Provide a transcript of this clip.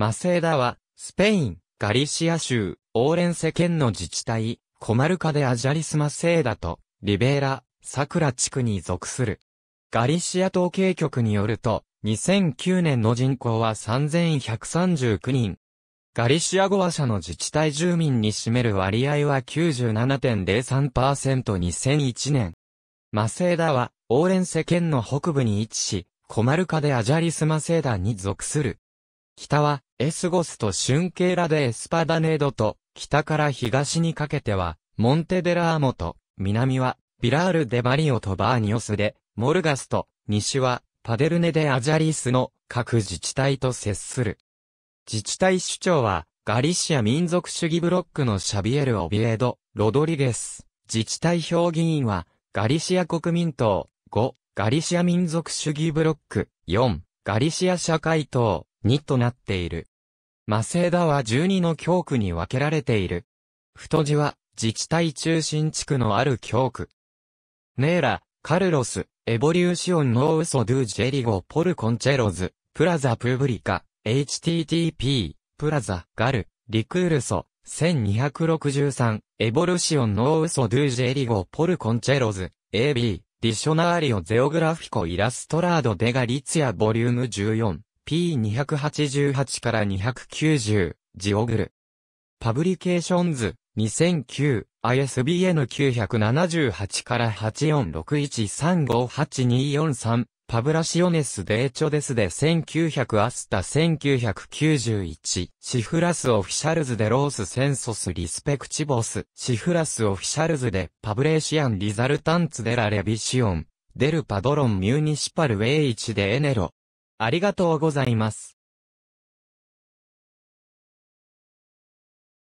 マセーダは、スペイン、ガリシア州、オーレンセ県の自治体、コマルカでアジャリスマセーダと、リベーラ、サクラ地区に属する。ガリシア統計局によると、2009年の人口は3139人。ガリシア語話者の自治体住民に占める割合は 97.03%2001 年。マセーダは、オーレンセ県の北部に位置し、コマルカでアジャリスマセーダに属する。北は、エスゴスとシュンケーラでエスパダネードと、北から東にかけては、モンテデラーモと、南は、ビラール・デ・バリオとバーニオスで、モルガスと、西は、パデルネ・デ・アジャリスの各自治体と接する。自治体首長は、ガリシア民族主義ブロックのシャビエル・オビエド・ロドリゲス。自治体評議員は、ガリシア国民党、5、ガリシア民族主義ブロック、4、ガリシア社会党、2となっている。マセーダは12の教区に分けられている。太字は自治体中心地区のある教区。ネーラ、カルロス、エボリューシオンノーウソドゥジェリゴポルコンチェロズ、プラザプブリカ、http、プラザ、ガル、リクールソ、1263、エボルシオンノーウソドゥジェリゴポルコンチェロズ、AB、ディショナーリオゼオグラフィコイラストラードデガリツヤボリューム14。P288 から290、ジオグル。パブリケーションズ、2009、ISBN 978から8461358243、パブラシオネス・デーチョデスで1900アスタ1991、シフラス・オフィシャルズ・でロース・センソス・リスペクチボス、シフラス・オフィシャルズ・でパブレーシアン・リザルタンツ・デラ・レビシオン、デル・パドロン・ミュニシパル・ウェイチ・でエネロ、ありがとうございます。